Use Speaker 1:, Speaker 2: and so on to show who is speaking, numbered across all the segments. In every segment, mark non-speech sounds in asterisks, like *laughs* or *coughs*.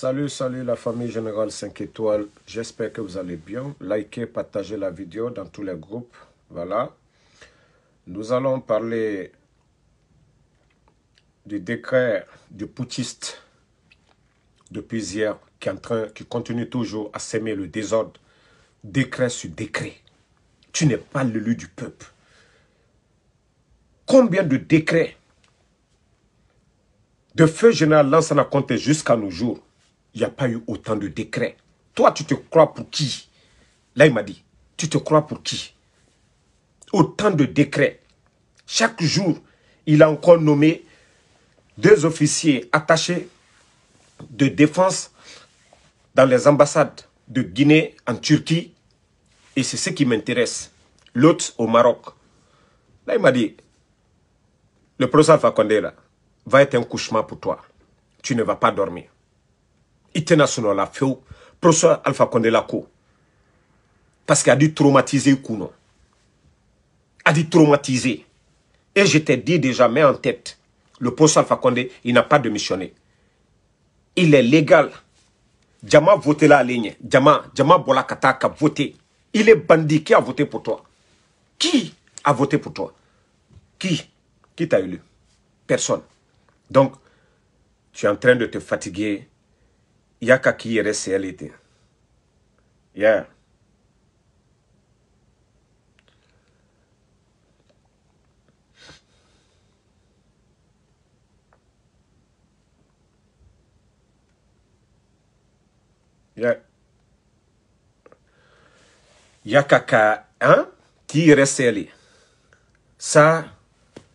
Speaker 1: Salut, salut la famille Générale 5 étoiles. J'espère que vous allez bien. Likez, partagez la vidéo dans tous les groupes. Voilà. Nous allons parler du décret du poutiste de hier qui, train, qui continue toujours à s'aimer le désordre. Décret sur décret. Tu n'es pas l'élu du peuple. Combien de décrets de feu général n'a compté jusqu'à nos jours il n'y a pas eu autant de décrets. Toi, tu te crois pour qui Là, il m'a dit, tu te crois pour qui Autant de décrets. Chaque jour, il a encore nommé deux officiers attachés de défense dans les ambassades de Guinée en Turquie. Et c'est ce qui m'intéresse. L'autre au Maroc. Là, il m'a dit, le professeur Fakonde, là, va être un couchement pour toi. Tu ne vas pas dormir international tɛna la Le professeur alpha condé la parce qu'il a dû traumatiser Kouno a dû traumatiser et je t'ai dit déjà mets en tête le professeur alpha condé il n'a pas démissionné il est légal jama voté la ligne diamant jama jama voter voté il est bandit qui a voté pour toi qui a voté pour toi qui qui t'a élu personne donc tu es en train de te fatiguer yaka qui sɛɛ le y'a yeah. yeah. Yakaka, hein, qui yɛrɛ ça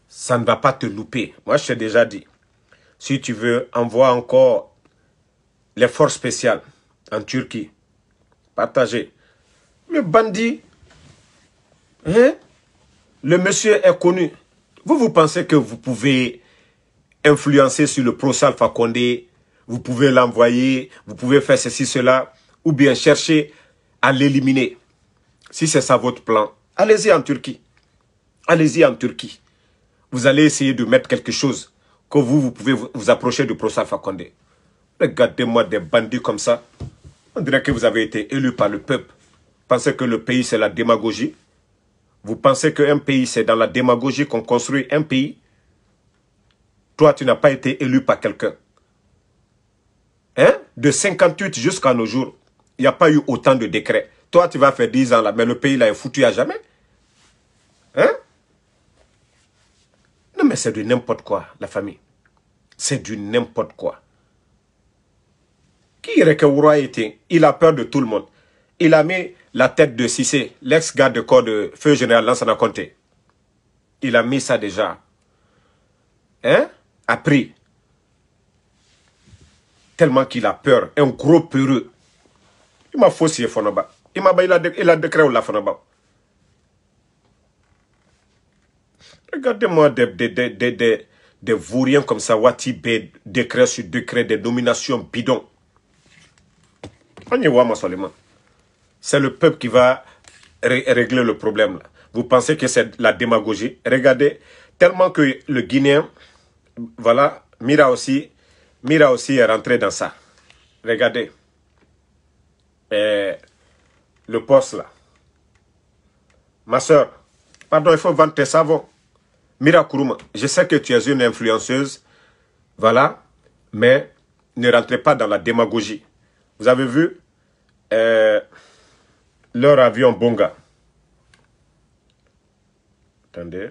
Speaker 1: ça ne va pas te louper moi je t'ai déjà dit si tu veux envoie encore les forces spéciales en Turquie. Partagez. Le bandit, hein, le monsieur est connu. Vous, vous pensez que vous pouvez influencer sur le procès Alpha vous pouvez l'envoyer, vous pouvez faire ceci, cela, ou bien chercher à l'éliminer. Si c'est ça votre plan, allez-y en Turquie. Allez-y en Turquie. Vous allez essayer de mettre quelque chose que vous, vous pouvez vous approcher du Pro Alpha Condé. Regardez-moi des bandits comme ça. On dirait que vous avez été élu par le peuple. Pensez que le pays, c'est la démagogie. Vous pensez qu'un pays, c'est dans la démagogie qu'on construit un pays. Toi, tu n'as pas été élu par quelqu'un. Hein? De 58 jusqu'à nos jours, il n'y a pas eu autant de décrets. Toi, tu vas faire 10 ans là, mais le pays là est foutu à jamais. Hein? Non, mais c'est du n'importe quoi, la famille. C'est du n'importe quoi qui était, il a peur de tout le monde. Il a mis la tête de Sissé, l'ex-garde de corps de feu général Lansana compté. Il a mis ça déjà. Hein? A pris. Tellement qu'il a peur. Un gros peureux. Il m'a faussé Fonaba. Il il a, il a la Fonaba. Regardez-moi des, des, des, comme ça, Wati B, décret sur décret, des nominations bidons. C'est le peuple qui va régler le problème. Vous pensez que c'est la démagogie Regardez, tellement que le Guinéen, voilà, Mira aussi, Mira aussi est rentré dans ça. Regardez. Eh, le poste là. Ma soeur, pardon, il faut vendre tes savons. Mira Kourouma, je sais que tu es une influenceuse, voilà, mais ne rentrez pas dans la démagogie. Vous avez vu, euh, leur avion Bonga. Attendez.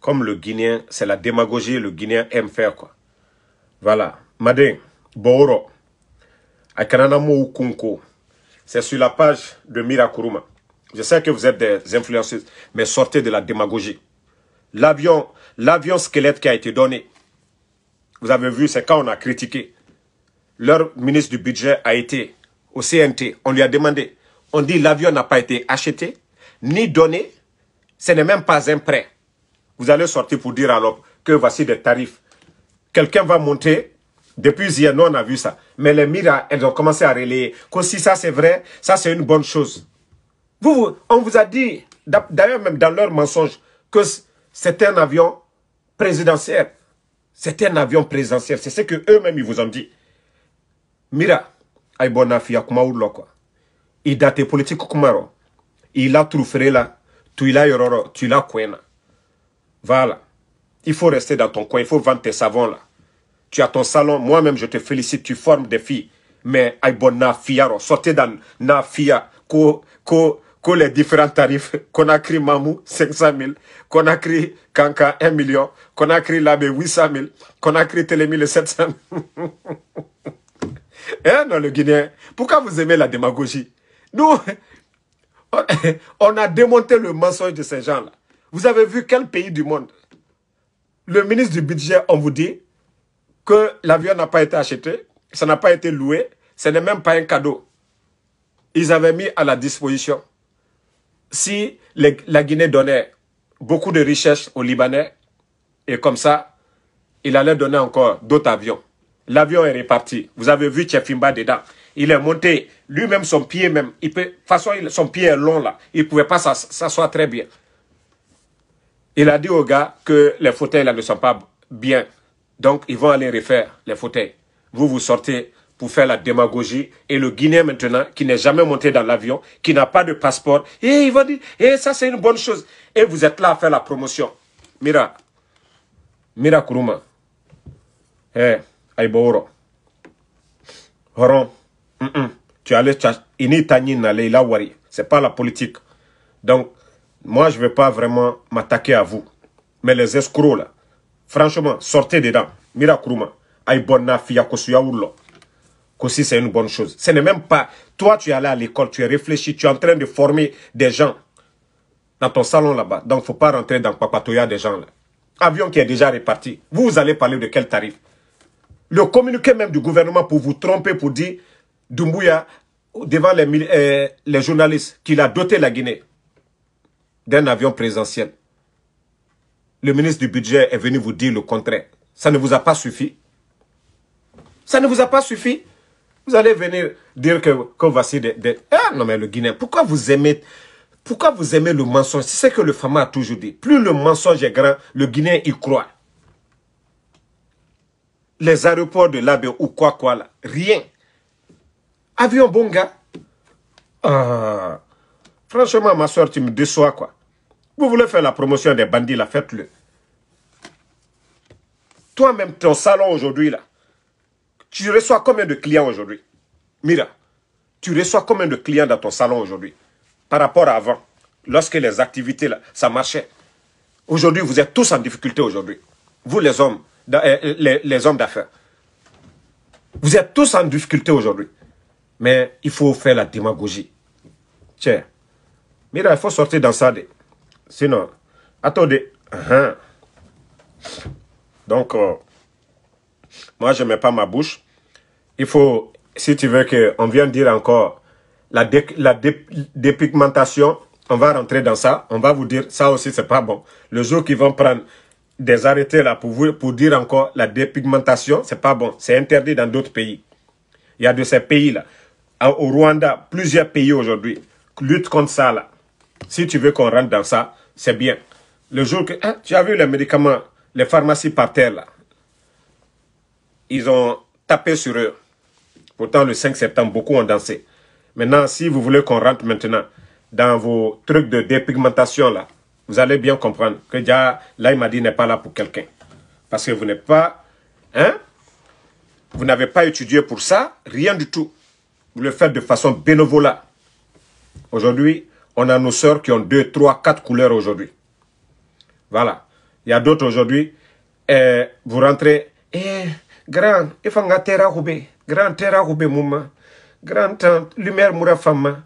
Speaker 1: Comme le Guinéen, c'est la démagogie, le Guinéen aime faire quoi. Voilà. Madé, Boro. Akananamo Kunko, c'est sur la page de Mirakuruma. Je sais que vous êtes des influenceuses, mais sortez de la démagogie. L'avion, l'avion squelette qui a été donné, vous avez vu, c'est quand on a critiqué. Leur ministre du budget a été au CNT, on lui a demandé. On dit l'avion n'a pas été acheté, ni donné. Ce n'est même pas un prêt. Vous allez sortir pour dire alors que voici des tarifs. Quelqu'un va monter. Depuis hier, nous, on a vu ça. Mais les miras, elles ont commencé à relayer. Que si ça, c'est vrai, ça, c'est une bonne chose. Vous, on vous a dit, d'ailleurs, même dans leur mensonge, que c'était un avion présidentiel. C'était un avion présidentiel. C'est ce que eux-mêmes, ils vous ont dit. Mira, ay fia fiya kumaw lɔ kuwa i da tɛ politiki kuma la tu l'as la tu coin. voilà il faut rester dans ton coin il faut vendre tes savons là tu as ton salon moi même je te félicite tu formes des filles mais ay fia sortez dans Nafia. ko ko les différents tarifs, qu'on a créé Mamou 500 000, qu'on a créé Kanka 1 million, qu'on a créé Labé 800 000, qu'on a créé Télémi 700 000. Eh non, le Guinéen. Pourquoi vous aimez la démagogie Nous, *laughs* *laughs* on a démonté le mensonge de ces gens-là. Vous avez vu quel pays du monde Le ministre du budget, on vous dit que l'avion n'a pas été acheté, ça n'a pas été loué, ce n'est même pas un cadeau. Ils avaient mis à la disposition. Si la Guinée donnait beaucoup de richesses aux Libanais, et comme ça, il allait donner encore d'autres avions. L'avion est reparti. Vous avez vu Chefimba dedans. Il est monté. Lui-même, son pied même. de façon, son pied est long là. Il ne pouvait pas s'asseoir très bien. Il a dit aux gars que les fauteuils là ne sont pas bien. Donc, ils vont aller refaire les fauteuils. Vous, vous sortez pour faire la démagogie. Et le Guinéen maintenant, qui n'est jamais monté dans l'avion, qui n'a pas de passeport, et il va dire, et eh, ça c'est une bonne chose. Et vous êtes là à faire la promotion. Mira, Mira Kuruma. Eh. Aiboro. Horon, tu allais chercher. C'est pas la politique. Donc, moi, je ne vais pas vraiment m'attaquer à vous. Mais les escrocs, là, franchement, sortez dedans. Mirakuruma. Aibona fiyakosuya Kosi, c'est une bonne chose. Ce n'est même pas. Toi, tu es allé à l'école, tu es réfléchi, tu es en train de former des gens dans ton salon là-bas. Donc, il ne faut pas rentrer dans papatoya des gens là. Avion qui est déjà réparti. Vous, vous allez parler de quel tarif le communiqué même du gouvernement pour vous tromper, pour dire Dumbuya devant les, euh, journalistes, qu'il a doté la Guinée d'un avion présentiel. Le ministre du budget est venu vous dire le contraire. Ça ne vous a pas suffi Ça ne vous a pas suffi Vous allez venir dire que, voici des... Ah non mais le Guinéen, pourquoi vous aimez... Pourquoi vous aimez le mensonge C'est ce que le Fama a toujours dit. Plus le mensonge est grand, le Guinéen y croit les aéroports de l'Abe ou quoi quoi là. Rien. Avion bon gars. Ah, franchement, ma soeur, tu me déçois quoi. Vous voulez faire la promotion des bandits là, faites-le. Toi-même, ton salon aujourd'hui là, tu reçois combien de clients aujourd'hui Mira, tu reçois combien de clients dans ton salon aujourd'hui par rapport à avant, lorsque les activités là, ça marchait Aujourd'hui, vous êtes tous en difficulté aujourd'hui. Vous les hommes, euh, euh, les, hommes d'affaires. Vous êtes tous en difficulté aujourd'hui. Mais il faut faire la démagogie. Tiens. Mira, il faut sortir dans ça. Sinon, attendez. Uh-huh. Donc, euh, moi, je ne mets pas ma bouche. Il faut, si tu veux qu'on vienne dire encore la, la dépigmentation, on va rentrer dans ça. On va vous dire, ça aussi, c'est pas bon. Le jour qu'ils vont prendre des arrêtés là pour, pour dire encore la dépigmentation, c'est pas bon. C'est interdit dans d'autres pays. Il y a de ces pays-là. Au Rwanda, plusieurs pays aujourd'hui luttent contre ça là. Si tu veux qu'on rentre dans ça, c'est bien. Le jour que... Hein, tu as vu les médicaments, les pharmacies par terre là. Ils ont tapé sur eux. Pourtant, le 5 septembre, beaucoup ont dansé. Maintenant, si vous voulez qu'on rentre maintenant dans vos trucs de dépigmentation là, vous allez bien comprendre que déjà, là, il m'a dit, n'est pas là pour quelqu'un. Parce que vous n'êtes pas, hein, vous n'avez pas étudié pour ça, rien du tout. Vous le faites de façon bénévolat. Aujourd'hui, on a nos sœurs qui ont deux, trois, quatre couleurs aujourd'hui. Voilà. Il y a d'autres aujourd'hui, eh, vous rentrez, eh, grand, il faut Grand, terra grand, tante, lumière, moura, femme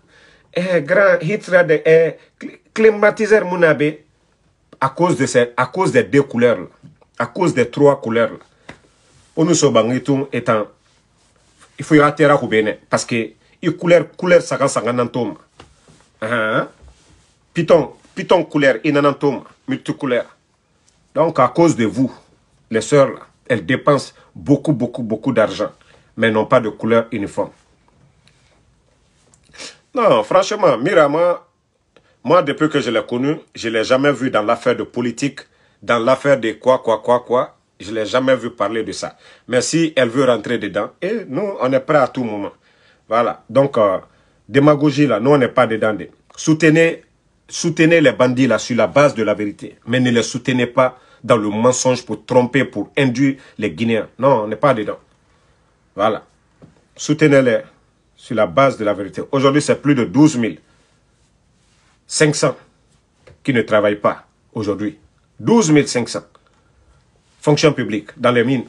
Speaker 1: eh, grand hitrade eh, climatiseur Mounabe, à cause, de ces, à cause des deux couleurs, à cause des trois couleurs, On là, on so bangitum étant, il faut y rater à parce que les couleur, couleurs ça quand ça ah, couleurs hein? Les Python, python couleur, inanantoma, multicouleur. Donc, à cause de vous, les sœurs, elles dépensent beaucoup, beaucoup, beaucoup d'argent, mais n'ont pas de couleur uniforme. Non, franchement, Mirama, moi, depuis que je l'ai connu, je ne l'ai jamais vu dans l'affaire de politique, dans l'affaire de quoi, quoi, quoi, quoi. Je ne l'ai jamais vu parler de ça. Mais si elle veut rentrer dedans, et eh, nous, on est prêts à tout moment. Voilà. Donc, euh, démagogie, là, nous, on n'est pas dedans. Soutenez, soutenez les bandits, là, sur la base de la vérité. Mais ne les soutenez pas dans le mensonge pour tromper, pour induire les Guinéens. Non, on n'est pas dedans. Voilà. Soutenez-les sur la base de la vérité. Aujourd'hui, c'est plus de 12 500 qui ne travaillent pas aujourd'hui. 12 500. Fonction publique, dans les mines.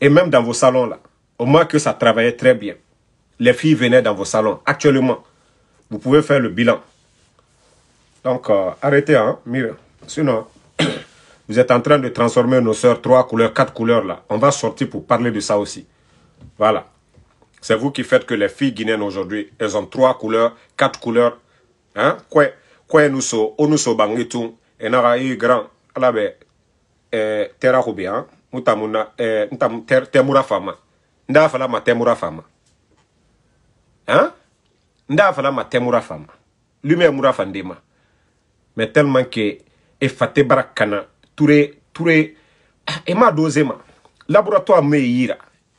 Speaker 1: Et même dans vos salons, là. Au moins que ça travaillait très bien. Les filles venaient dans vos salons. Actuellement, vous pouvez faire le bilan. Donc, euh, arrêtez, hein, Mire, Sinon, *coughs* vous êtes en train de transformer nos soeurs trois couleurs, quatre couleurs, là. On va sortir pour parler de ça aussi. Voilà. C'est vous qui faites que les filles guinéennes aujourd'hui, elles ont trois couleurs, quatre couleurs. Hein? Quoi? Quoi nous sommes? On nous sommes bangitou. Et avons eu grand. Là, ben, eh, terra sommes, hein? Moutamuna, moutam eh, temura fama. Nda fala ma temura fama. Hein? Nda fala ma temura fama. Lumière mura fama Mais tellement que, et fate barakana, touré, touré, ah, et ma Laboratoire me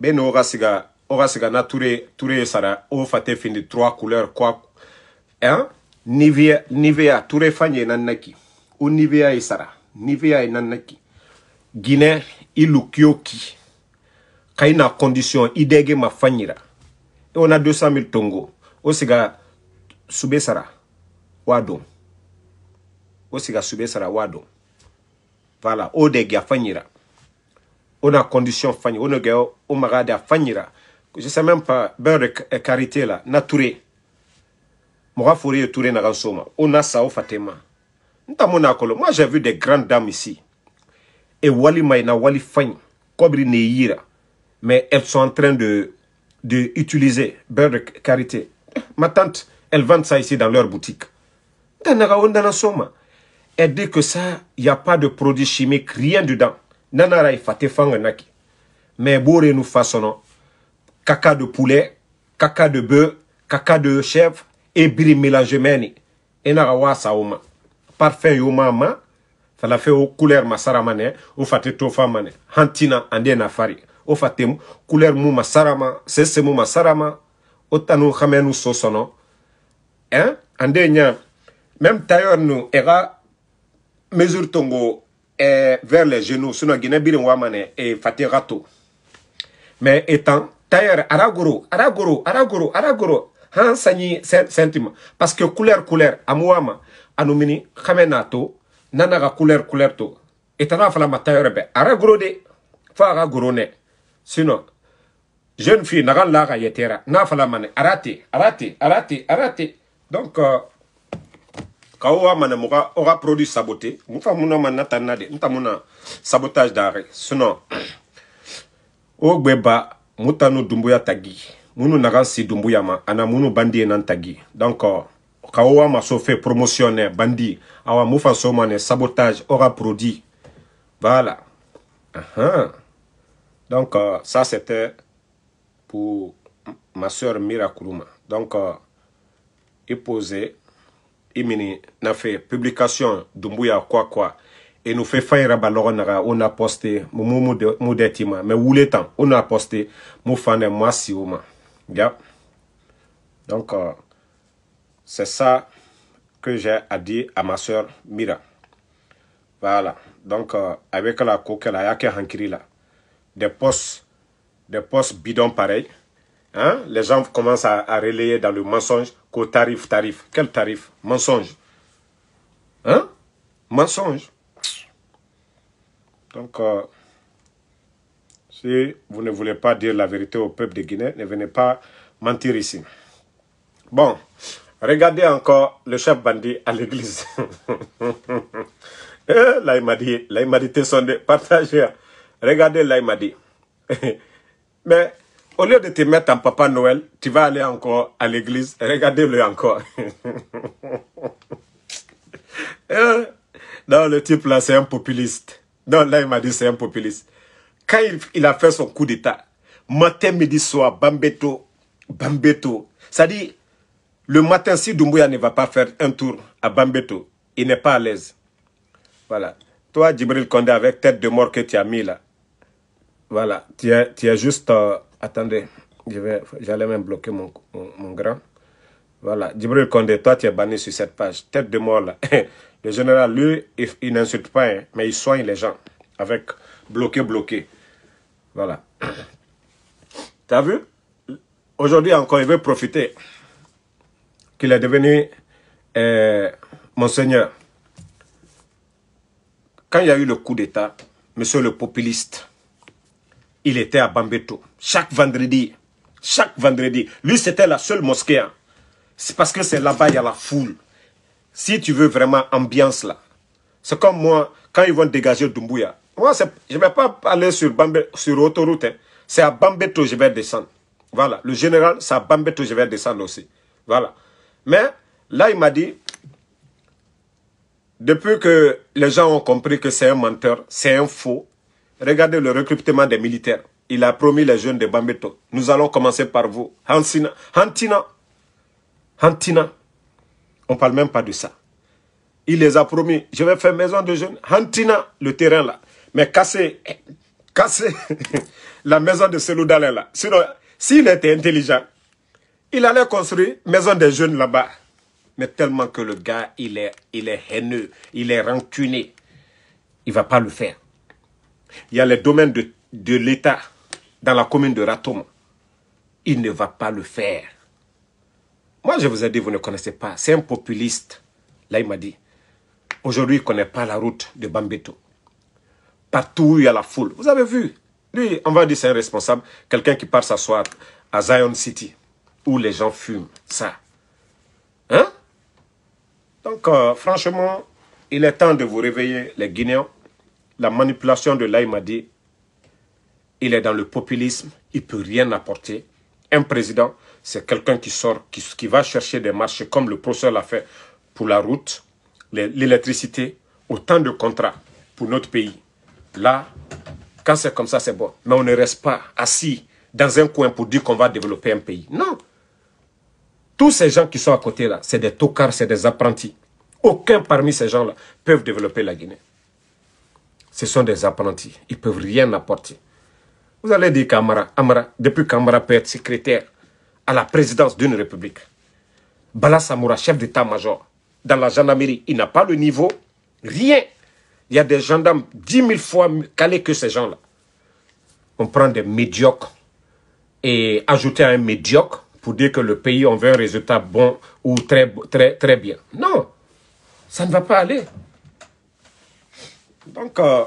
Speaker 1: ben orasiga Orasiga na ture ture sara o fa fin de trois couleurs quoi hein nivea nivea ture fanye nan o nivea e nivea e nanaki nanaki naki guinée i na condition i ma fanyira on a 200 000 tongo o siga sube sara wado o sube sara wado voilà o dege fanyira on a condition fagne on a on magada fagnira je sais même pas et karité là nature. moi fouré touré na gansoma on a ça au fatema ntamona kolo moi j'ai vu des grandes dames ici et wali na wali fany kobri neira mais elles sont en train de de utiliser beurre de karité ma tante elles vendent ça ici dans leur boutique on a soma elle dit que ça il n'y a pas de produits chimiques rien dedans nanara e fate fanga naki mais boré nous façonnons caca de poulet caca de bœuf caca de chèvre et biri mélange meni et nara wa sauma parfum ma, ça la fe o couleur ma saramane, o fate tofa mané hantina ande na fari o fate couleur mu masarama sese mu sarama, o tanu xamenu sosono hein ande nya même tailleur nous era mesure tongo eh, vers les genoux. Sinon, Guinée-Birin Wamane et eh, Fatirato. Mais étant tailleur, Aragoro, Aragoro, Aragoro, Aragoro, Han sentiment. Parce que couleur, couleur, Amouama, Anoumini, Khamenato, Nanaga couleur, couleur to. Et t'en as ma ben, Aragoro de, Fa Aragoro ne. Sinon, jeune fille, Nagan Laga Nafalamane, arrête, arrête, Donc, euh, Kaoa o amana aura produit saboté mo muna mo na sabotage d'arrêt sinon ogbeba gbeba dumbuya tagi munu na si dumbuya ma ana munu bandi na tagi donc kaoa ma sofe fait bandi awa mufa fa so sabotage aura produit voilà uh donc ça c'était pour ma soeur Mira donc il euh, imini na fait publication dumbuya kwa kwa quoi et nous fayira faire lɔgɔ on a posté poste mo mais mu on a ma mufane wule ya fan donc euh, c'est ça que j'ai à dire à ma soeur Mira voilà donc euh, avec la coque la y'a hankirila des postes des postes bidons pareils Hein? Les gens commencent à, relayer dans le mensonge qu'au tarif, tarif. Quel tarif Mensonge. Hein Mensonge. Donc, euh, si vous ne voulez pas dire la vérité au peuple de Guinée, ne venez pas mentir ici. Bon, regardez encore le chef bandit à l'église. là, il m'a dit, là, il m'a dit, partagez. Regardez, là, il m'a dit. Mais au lieu de te mettre en Papa Noël, tu vas aller encore à l'église. Regardez-le encore. *laughs* Eh, non, le type là, c'est un populiste. Non, là, il m'a dit c'est un populiste. Quand il, a fait son coup d'État, matin, midi, soir, Bambeto, Bambeto. C'est-à-dire, le matin, si Doumbouya ne va pas faire un tour à Bambeto, il n'est pas à l'aise. Voilà. Toi, Djibril Kondé, avec tête de mort que tu as mis là, voilà, tu es, tu juste... Euh, Attendez, j'allais même bloquer mon, grand. Voilà, Djibril Condé, toi tu es banni sur cette page. Tête de mort là. *laughs* Le général, lui, il, n'insulte pas, hein, mais il soigne les gens. Avec bloqué, bloqué. Voilà. *coughs* T'as vu Aujourd'hui encore, il veut profiter qu'il est devenu euh, monseigneur. Quand il y a eu le coup d'État, monsieur le populiste, il était à Bambeto. Chaque vendredi, chaque vendredi. Lui, c'était la seule mosquée. Hein. C'est parce que c'est là-bas, il y a la foule. Si tu veux vraiment ambiance là, c'est comme moi, quand ils vont dégager Dumbuya. Moi, je ne vais pas aller sur, l'autoroute. sur autoroute. Hein. C'est à Bambeto je vais descendre. Voilà. Le général, c'est à Bambeto je vais descendre aussi. Voilà. Mais là, il m'a dit, depuis que les gens ont compris que c'est un menteur, c'est un faux, Regardez le recrutement des militaires. Il a promis les jeunes de Bambeto. Nous allons commencer par vous. Hantina. Hantina. On ne parle même pas de ça. Il les a promis. Je vais faire maison de jeunes. Hantina, le terrain là. Mais casser, casser *laughs* la maison de Seloudalin là. Sinon, s'il était intelligent, il allait construire maison des jeunes là-bas. Mais tellement que le gars, il est, il est haineux, il est rancuné. Il ne va pas le faire. Il y a les domaines de, l'État dans la commune de Ratom. Il ne va pas le faire. Moi, je vous ai dit, vous ne connaissez pas. C'est un populiste. Là, il m'a dit, aujourd'hui, il ne connaît pas la route de Bambeto. Partout où il y a la foule. Vous avez vu Lui, on va dire c'est un responsable. Quelqu'un qui part s'asseoir à Zion City, où les gens fument. Ça. Hein Donc, euh, franchement, il est temps de vous réveiller, les Guinéens la manipulation de dit, il est dans le populisme, il ne peut rien apporter. Un président, c'est quelqu'un qui sort, qui, va chercher des marchés comme le professeur l'a fait pour la route, l'électricité, autant de contrats pour notre pays. Là, quand c'est comme ça, c'est bon. Mais on ne reste pas assis dans un coin pour dire qu'on va développer un pays. Non. Tous ces gens qui sont à côté là, c'est des tocards, c'est des apprentis. Aucun parmi ces gens-là peuvent développer la Guinée ce sont des apprentis. Ils ne peuvent rien apporter. Vous allez dire qu'Amara, Amara, depuis qu'Amara peut être secrétaire à la présidence d'une république, Bala Samoura, chef d'état-major, dans la gendarmerie, il n'a pas le niveau, rien. Il y a des gendarmes dix mille fois calés que ces gens-là. On prend des médiocres et ajouter un médiocre pour dire que le pays, en veut un résultat bon ou très, très, très bien. Non, ça ne va pas aller. Donc, euh,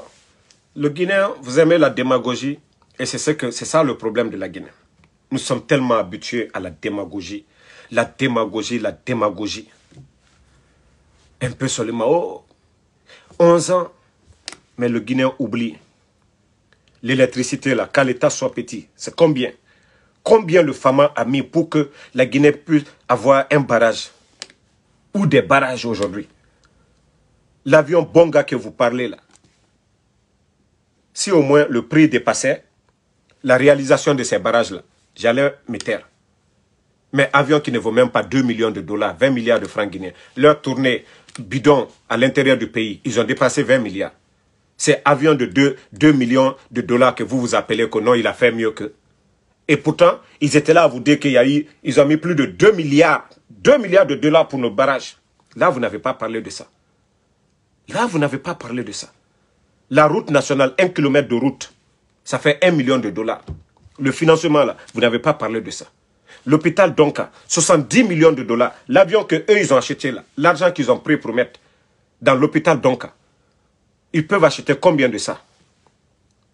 Speaker 1: le Guinéen, vous aimez la démagogie et c'est ce ça le problème de la Guinée. Nous sommes tellement habitués à la démagogie, la démagogie, la démagogie. Un peu seulement, oh, 11 ans, mais le Guinéen oublie. L'électricité, là, quand l'État soit petit, c'est combien Combien le FAMA a mis pour que la Guinée puisse avoir un barrage ou des barrages aujourd'hui L'avion Bonga que vous parlez là, si au moins le prix dépassait la réalisation de ces barrages-là, j'allais me taire. Mais avions qui ne vaut même pas 2 millions de dollars, 20 milliards de francs guinéens, leur tournée bidon à l'intérieur du pays, ils ont dépassé 20 milliards. Ces avions de 2, 2 millions de dollars que vous vous appelez que non, il a fait mieux que. Et pourtant, ils étaient là à vous dire qu'il y a eu, ils ont mis plus de 2 milliards, 2 milliards de dollars pour nos barrages. Là, vous n'avez pas parlé de ça. Là, vous n'avez pas parlé de ça. La route nationale, un kilomètre de route, ça fait un million de dollars. Le financement, là, vous n'avez pas parlé de ça. L'hôpital Donka, 70 millions de dollars. L'avion qu'eux, ils ont acheté là, l'argent qu'ils ont pris pour mettre dans l'hôpital Donka, ils peuvent acheter combien de ça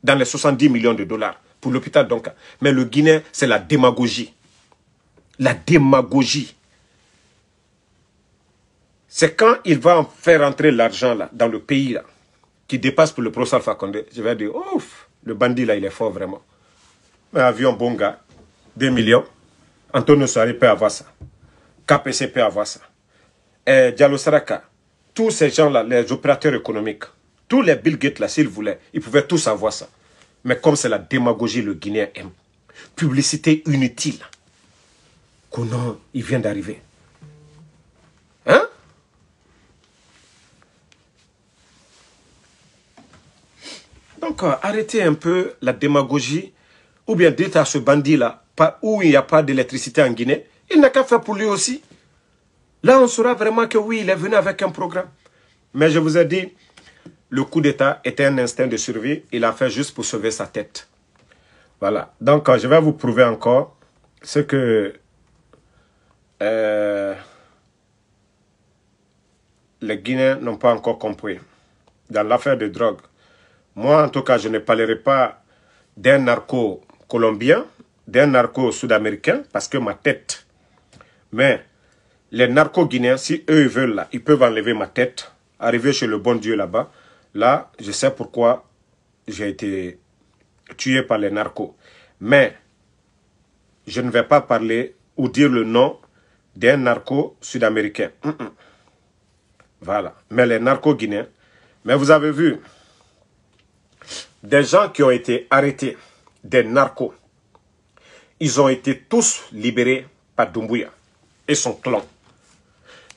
Speaker 1: Dans les 70 millions de dollars pour l'hôpital Donka. Mais le Guinée, c'est la démagogie. La démagogie. C'est quand il va faire entrer l'argent là, dans le pays là qui dépasse pour le pro Alpha je vais dire, ouf, le bandit là, il est fort vraiment. Un avion bon gars, 2 millions. Antonio Sarri peut avoir ça. KPC peut avoir ça. Et Diallo Saraka, tous ces gens-là, les opérateurs économiques, tous les Bill Gates là, s'ils voulaient, ils pouvaient tous avoir ça. Mais comme c'est la démagogie, le Guinéen aime. Publicité inutile. Qu'on il vient d'arriver. Donc, euh, arrêtez un peu la démagogie, ou bien dites à ce bandit-là, où il n'y a pas d'électricité en Guinée, il n'a qu'à faire pour lui aussi. Là, on saura vraiment que oui, il est venu avec un programme. Mais je vous ai dit, le coup d'État était un instinct de survie. Il a fait juste pour sauver sa tête. Voilà. Donc, euh, je vais vous prouver encore ce que euh, les Guinéens n'ont pas encore compris dans l'affaire de drogue. Moi, en tout cas, je ne parlerai pas d'un narco colombien, d'un narco sud-américain, parce que ma tête. Mais les narco guinéens, si eux veulent, là, ils peuvent enlever ma tête, arriver chez le bon Dieu là-bas. Là, je sais pourquoi j'ai été tué par les narcos. Mais je ne vais pas parler ou dire le nom d'un narco sud-américain. Voilà. Mais les narco guinéens. Mais vous avez vu, des gens qui ont été arrêtés, des narcos. Ils ont été tous libérés par Doumbouya et son clan.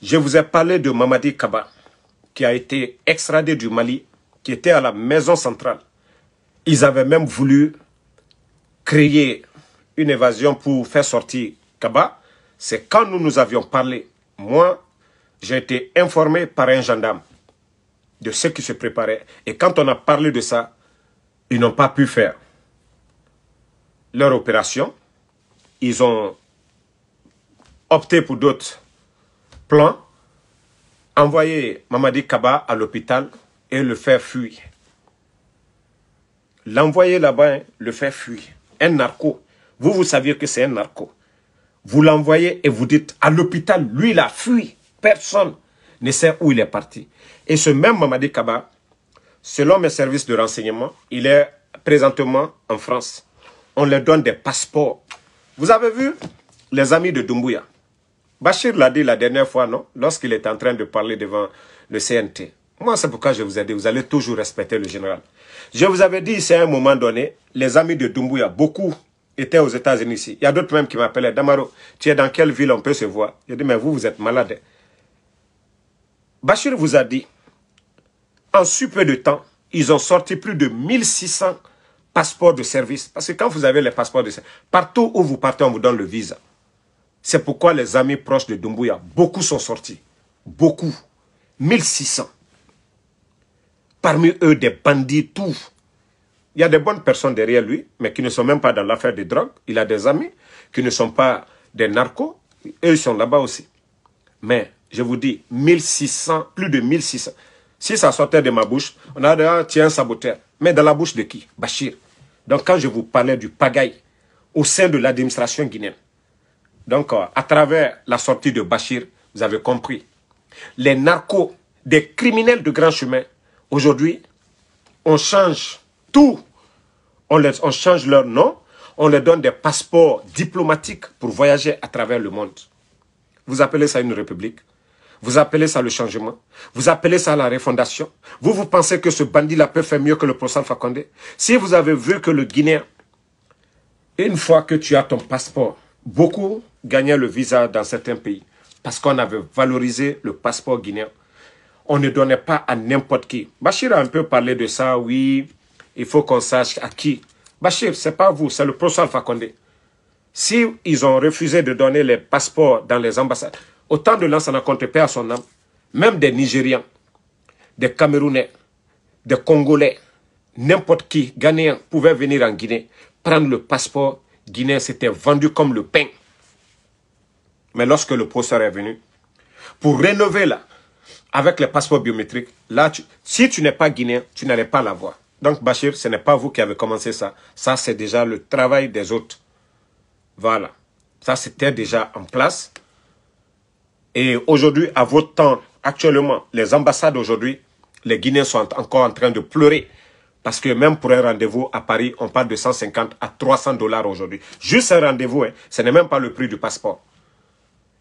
Speaker 1: Je vous ai parlé de Mamadi Kaba, qui a été extradé du Mali, qui était à la maison centrale. Ils avaient même voulu créer une évasion pour faire sortir Kaba. C'est quand nous nous avions parlé. Moi, j'ai été informé par un gendarme de ce qui se préparait. Et quand on a parlé de ça, ils n'ont pas pu faire leur opération. Ils ont opté pour d'autres plans, Envoyer Mamadi Kaba à l'hôpital et le faire fuir. L'envoyer là-bas, hein, le faire fuir. Un narco. Vous, vous saviez que c'est un narco. Vous l'envoyez et vous dites à l'hôpital, lui, il a fui. Personne ne sait où il est parti. Et ce même Mamadi Kaba, Selon mes services de renseignement, il est présentement en France. On leur donne des passeports. Vous avez vu les amis de Doumbouya Bachir l'a dit la dernière fois, non Lorsqu'il est en train de parler devant le CNT. Moi, c'est pourquoi je vous ai dit, vous allez toujours respecter le général. Je vous avais dit, c'est un moment donné, les amis de Doumbouya, beaucoup étaient aux États-Unis Il y a d'autres même qui m'appelaient, Damaro, tu es dans quelle ville on peut se voir Je dit, mais vous, vous êtes malade. Bachir vous a dit, en super de temps, ils ont sorti plus de 1600 passeports de service. Parce que quand vous avez les passeports de service, partout où vous partez, on vous donne le visa. C'est pourquoi les amis proches de Doumbouya, beaucoup sont sortis. Beaucoup. 1600. Parmi eux, des bandits, tout. Il y a des bonnes personnes derrière lui, mais qui ne sont même pas dans l'affaire des drogues. Il a des amis qui ne sont pas des narcos. Eux, ils sont là-bas aussi. Mais, je vous dis, 1600, plus de 1600. Si ça sortait de ma bouche, on a dit, tiens, saboteur. Mais dans la bouche de qui Bachir. Donc quand je vous parlais du pagaille au sein de l'administration guinéenne, donc euh, à travers la sortie de Bachir, vous avez compris. Les narcos, des criminels de grand chemin, aujourd'hui, on change tout. On, on change leur nom, on leur donne des passeports diplomatiques pour voyager à travers le monde. Vous appelez ça une république vous appelez ça le changement. Vous appelez ça la refondation. Vous, vous pensez que ce bandit-là peut faire mieux que le professeur Fakonde. Si vous avez vu que le Guinéen, une fois que tu as ton passeport, beaucoup gagnaient le visa dans certains pays parce qu'on avait valorisé le passeport guinéen. On ne donnait pas à n'importe qui. Bachir a un peu parlé de ça, oui, il faut qu'on sache à qui. Bachir, c'est pas vous, c'est le professeur Fakonde. Si ils ont refusé de donner les passeports dans les ambassades, Autant de Lansana contre paix à son âme, même des Nigérians, des Camerounais, des Congolais, n'importe qui, Ghanéen, pouvait venir en Guinée, prendre le passeport guinéen, c'était vendu comme le pain. Mais lorsque le professeur est venu, pour rénover là, avec les passeports biométriques, là, si tu n'es pas guinéen, tu n'allais pas l'avoir. Donc, Bachir, ce n'est pas vous qui avez commencé ça. Ça, c'est déjà le travail des autres. Voilà. Ça, c'était déjà en place. Et aujourd'hui, à votre temps, actuellement, les ambassades aujourd'hui, les Guinéens sont encore en train de pleurer. Parce que même pour un rendez-vous à Paris, on parle de 150 à 300 dollars aujourd'hui. Juste un rendez-vous, hein, ce n'est même pas le prix du passeport.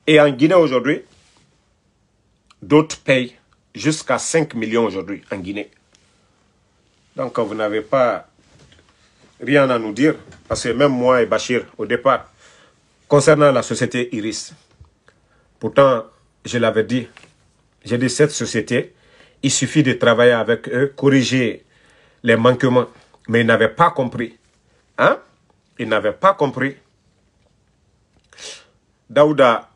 Speaker 1: Et en Guinée aujourd'hui, d'autres payent jusqu'à 5 millions aujourd'hui en Guinée. Donc vous n'avez pas rien à nous dire, parce que même moi et Bachir, au départ, concernant la société Iris, Pourtant, je l'avais dit, j'ai dit cette société, il suffit de travailler avec eux, corriger les manquements. Mais ils n'avaient pas compris. Hein? Ils n'avaient pas compris. Daouda,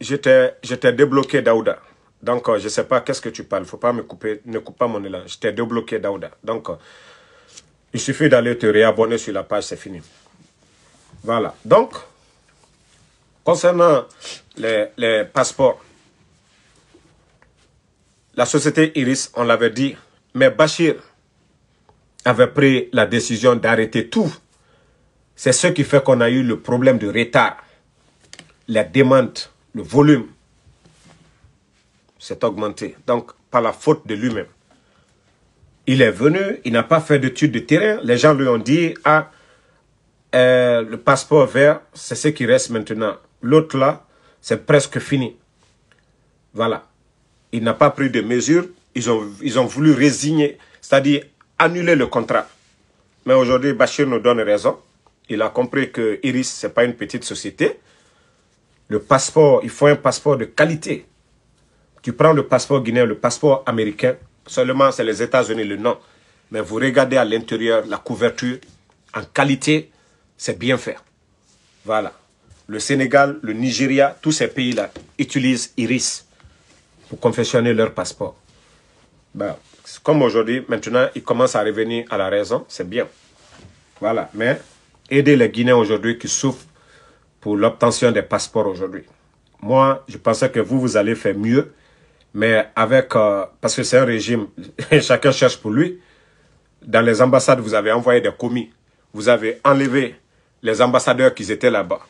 Speaker 1: t'ai débloqué, Daouda. Donc, euh, je ne sais pas qu'est-ce que tu parles. faut pas me couper. Ne coupe pas mon élan. Je t'ai débloqué, Daouda. Donc, euh, il suffit d'aller te réabonner sur la page. C'est fini. Voilà. Donc, Concernant les, passeports, la société Iris, on l'avait dit, mais Bachir avait pris la décision d'arrêter tout. C'est ce qui fait qu'on a eu le problème de retard, la demande, le volume s'est augmenté. Donc, par la faute de lui-même. Il est venu, il n'a pas fait d'études de terrain. Les gens lui ont dit, ah, euh, le passeport vert, c'est ce qui reste maintenant. L'autre là, c'est presque fini. Voilà. Il n'a pas pris de mesures. Ils ont, voulu résigner, c'est-à-dire annuler le contrat. Mais aujourd'hui, Bachir nous donne raison. Il a compris que Iris, ce n'est pas une petite société. Le passeport, il faut un passeport de qualité. Tu prends le passeport guinéen, le passeport américain, seulement c'est les États-Unis le nom. Mais vous regardez à l'intérieur, la couverture, en qualité, c'est bien fait. Voilà le Sénégal, le Nigeria, tous ces pays-là utilisent Iris pour confectionner leur passeport. Bah, comme aujourd'hui, maintenant, ils commencent à revenir à la raison, c'est bien. Voilà, mais aider les Guinéens aujourd'hui qui souffrent pour l'obtention des passeports aujourd'hui. Moi, je pensais que vous, vous allez faire mieux, mais avec... Euh, parce que c'est un régime, *laughs* chacun cherche pour lui. Dans les ambassades, vous avez envoyé des commis. Vous avez enlevé les ambassadeurs qui étaient là-bas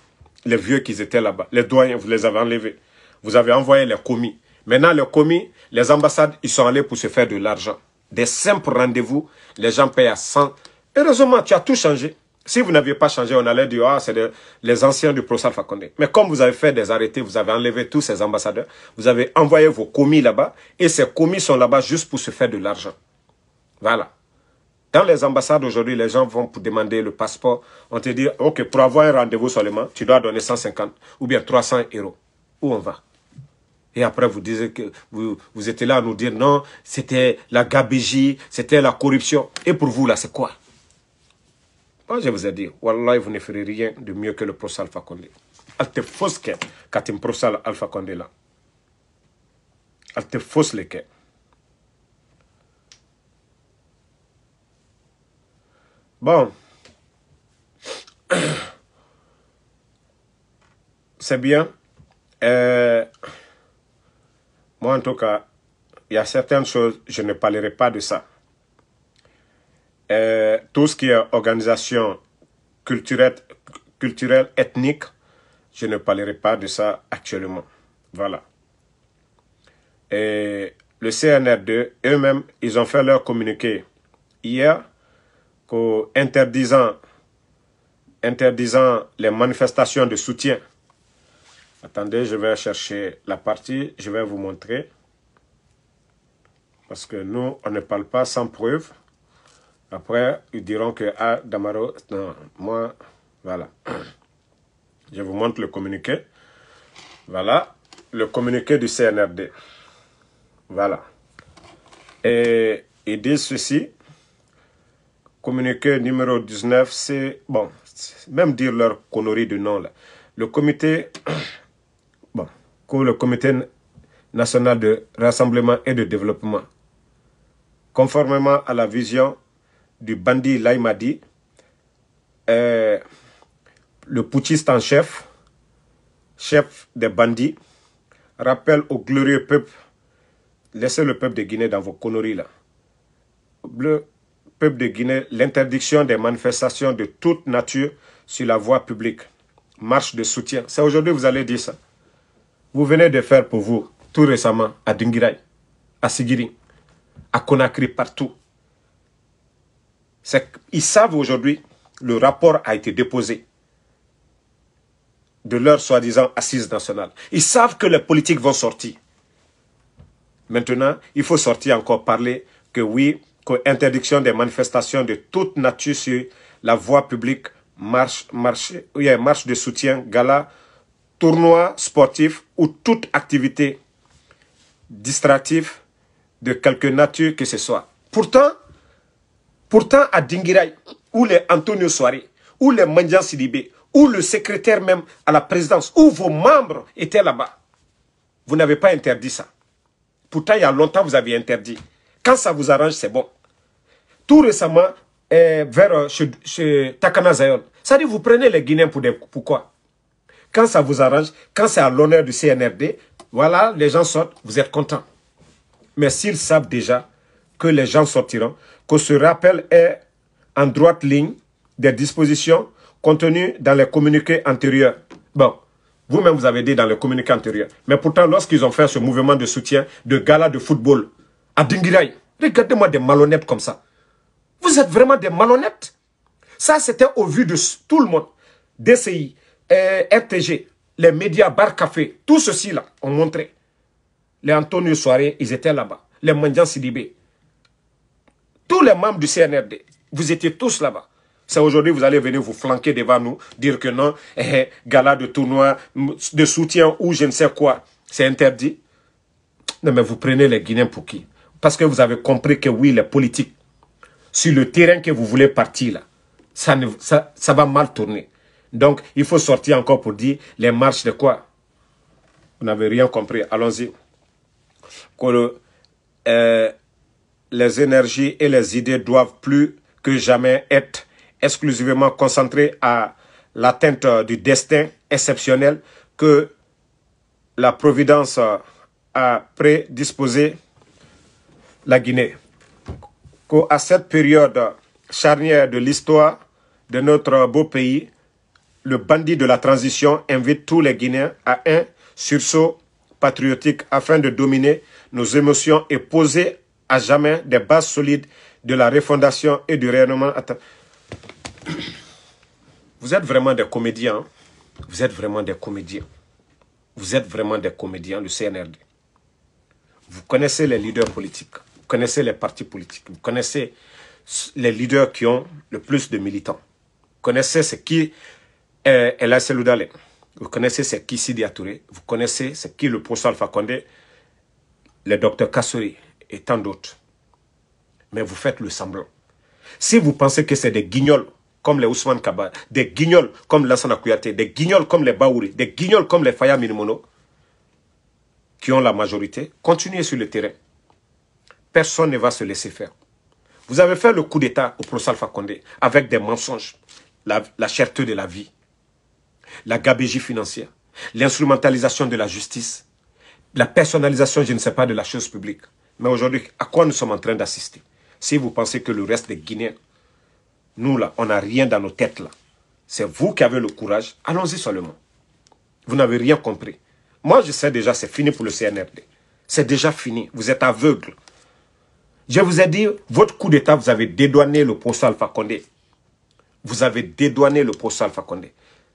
Speaker 1: les vieux qui étaient là-bas. Les doyens, vous les avez enlevés. Vous avez envoyé les commis. Maintenant, les commis, les ambassades, ils sont allés pour se faire de l'argent. Des simples rendez-vous, les gens payent à 100. Heureusement, tu as tout changé. Si vous n'aviez pas changé, on allait dire, ah, c'est les anciens du Prosal Fakonde. Mais comme vous avez fait des arrêtés, vous avez enlevé tous ces ambassadeurs, vous avez envoyé vos commis là-bas, et ces commis sont là-bas juste pour se faire de l'argent. Voilà. Dans les ambassades aujourd'hui, les gens vont pour demander le passeport. On te dit, OK, pour avoir un rendez-vous seulement, tu dois donner 150 ou bien 300 euros. Où on va Et après, vous disiez que vous, vous étiez là à nous dire, non, c'était la gabégie, c'était la corruption. Et pour vous, là, c'est quoi Moi, je vous ai dit, Wallah, vous ne ferez rien de mieux que le procès Alpha Condé. te fausse que, quand un procès Alpha Condé là. te fausse Bon. *coughs* C'est bien. Euh, moi, en tout cas, il y a certaines choses, je ne parlerai pas de ça. Euh, tout ce qui est organisation culturelle, culturelle, ethnique, je ne parlerai pas de ça actuellement. Voilà. Et le CNR2, eux-mêmes, ils ont fait leur communiqué hier Qu'interdisant, interdisant, les manifestations de soutien. Attendez, je vais chercher la partie, je vais vous montrer. Parce que nous, on ne parle pas sans preuve. Après, ils diront que ah, Damaro, non, moi, voilà. Je vous montre le communiqué. Voilà, le communiqué du CNRD. Voilà. Et il dit ceci, communiqué numéro 19, c'est, bon, même dire leur connerie de nom, là. Le comité, *coughs* bon, le comité national de rassemblement et de développement, conformément à la vision du bandit Laïmadi, euh, le putschiste en chef, chef des bandits, rappelle au glorieux peuple, laissez le peuple de Guinée dans vos conneries là. Bleu, peuple de Guinée l'interdiction des manifestations de toute nature sur la voie publique. Marche de soutien. C'est aujourd'hui que vous allez dire ça. Vous venez de faire pour vous, tout récemment, à Dingirai, à Sigiri, à Conakry, partout. Ils savent aujourd'hui, le rapport a été déposé de leur soi-disant assise nationale. Ils savent que les politiques vont sortir. Maintenant, il faut sortir encore parler que oui, interdiction des manifestations de toute nature sur la voie publique, marche, marche de soutien, gala, tournoi sportif ou toute activité distractive de quelque nature que ce soit. Pourtant, pourtant à Dingirai, où les Antonio Soare, où les Mandjan Sidibé, où le secrétaire même à la présidence, où vos membres étaient là-bas, vous n'avez pas interdit ça. Pourtant, il y a longtemps, vous avez interdit. Quand ça vous arrange, c'est bon tout récemment eh, vers euh, chez, Takana Zayon. Ça dit, vous prenez les Guinéens pour des pourquoi quoi Quand ça vous arrange, quand c'est à l'honneur du CNRD, voilà, les gens sortent, vous êtes contents. Mais s'ils savent déjà que les gens sortiront, que ce rappel est en droite ligne des dispositions contenues dans les communiqués antérieurs. Bon, vous-même, vous avez dit dans les communiqués antérieurs. Mais pourtant, lorsqu'ils ont fait ce mouvement de soutien de gala de football à Dingirai, regardez-moi des malhonnêtes comme ça. Vous êtes vraiment des malhonnêtes. Ça, c'était au vu de tout le monde. DCI, euh, RTG, les médias, bar café, tout ceci-là, on montré. Les Antonio soirées, ils étaient là-bas. Les Mandians Sidibé. Tous les membres du CNRD, vous étiez tous là-bas. C'est aujourd'hui vous allez venir vous flanquer devant nous, dire que non, eh, eh, gala de tournoi, de soutien ou je ne sais quoi, c'est interdit. Non mais vous prenez les Guinéens pour qui Parce que vous avez compris que oui, les politiques sur le terrain que vous voulez partir là, ça, ça, va mal tourner. Donc, il faut sortir encore pour dire les marches de quoi Vous n'avez rien compris. Allons-y. Que euh, les énergies et les idées doivent plus que jamais être exclusivement concentrées à l'atteinte euh, du destin exceptionnel que la Providence euh, a prédisposé la Guinée qu'à cette période charnière de l'histoire de notre beau pays, le bandit de la transition invite tous les Guinéens à un sursaut patriotique afin de dominer nos émotions et poser à jamais des bases solides de la refondation et du rayonnement. *coughs* Vous êtes vraiment des comédiens. Hein. Vous êtes vraiment des comédiens. Vous êtes vraiment des comédiens, le CNRD. Vous connaissez les leaders politiques connaissez les partis politiques, vous connaissez les leaders qui ont le plus de militants. Vous connaissez ce qui est euh, El Seloudale. Vous connaissez ce qui Sidi Atouré. Vous connaissez ce qui le professeur Alpha Condé, le docteur Kassouri et tant d'autres. Mais vous faites le semblant. Si vous pensez que c'est des guignols comme les Ousmane Kaba, des guignols comme Lassana Kouyaté, des guignols comme les Baouri, des guignols comme les Faya Minimono, qui ont la majorité, continuez sur le terrain personne ne va se laisser faire. Vous avez fait le coup d'État au Pro Alpha Condé avec des mensonges, la, la cherté de la vie, la gabégie financière, l'instrumentalisation de la justice, la personnalisation, je ne sais pas, de la chose publique. Mais aujourd'hui, à quoi nous sommes en train d'assister Si vous pensez que le reste des Guinéens, nous là, on n'a rien dans nos têtes là. C'est vous qui avez le courage, allons-y seulement. Vous n'avez rien compris. Moi, je sais déjà, c'est fini pour le CNRD. C'est déjà fini. Vous êtes aveugle. Je vous ai dit, votre coup d'État, vous avez dédouané le professeur Alpha Condé. Vous avez dédouané le professeur Alpha Condé.